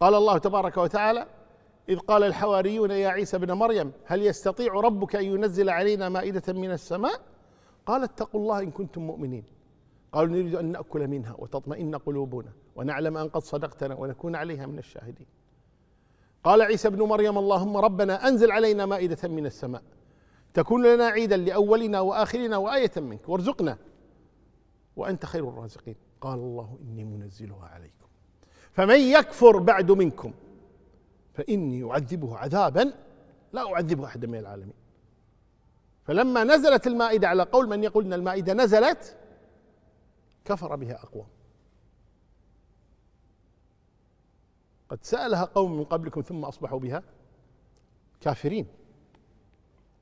قال الله تبارك وتعالى إذ قال الحواريون يا عيسى ابن مريم هل يستطيع ربك أن ينزل علينا مائدة من السماء قال اتقوا الله إن كنتم مؤمنين قالوا نريد أن نأكل منها وتطمئن قلوبنا ونعلم أن قد صدقتنا ونكون عليها من الشاهدين قال عيسى ابن مريم اللهم ربنا أنزل علينا مائدة من السماء تكون لنا عيدا لأولنا وآخرنا وآية منك وارزقنا وأنت خير الرازقين قال الله إني منزلها عليكم فمن يكفر بعد منكم فإني أعذبه عذابا لا أعذبه أحدا من العالمين فلما نزلت المائدة على قول من يقول أن المائدة نزلت كفر بها أقوام قد سألها قوم من قبلكم ثم أصبحوا بها كافرين